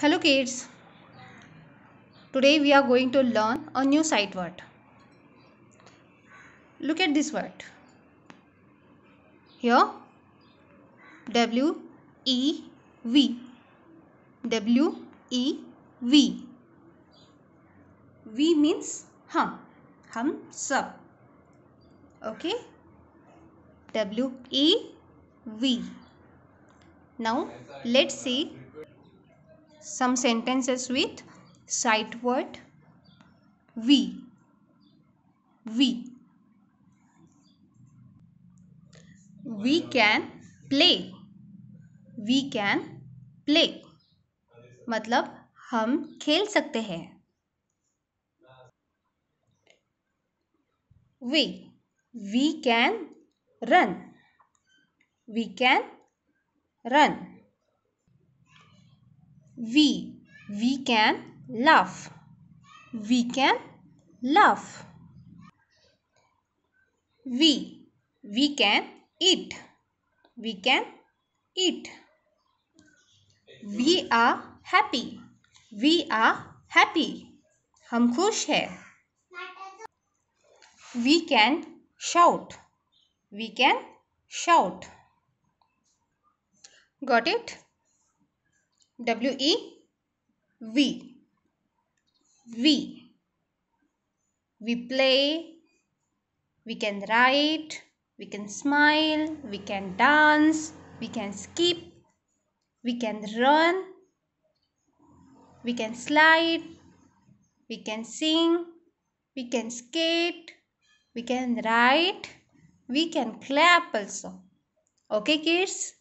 Hello kids, today we are going to learn a new sight word. Look at this word. Here W E V W E V V means hum, hum sub. Okay, W E V. Now let's see some sentences with sight word we we we can play we can play मतलब हम खेल सकते हैं we we can run we can run we we can laugh we can laugh we we can eat we can eat we are happy we are happy hum khush hai we can shout we can shout got it W E V. We. We play, we can write, we can smile, we can dance, we can skip, we can run, we can slide, we can sing, we can skate, we can write, we can clap also. Okay kids?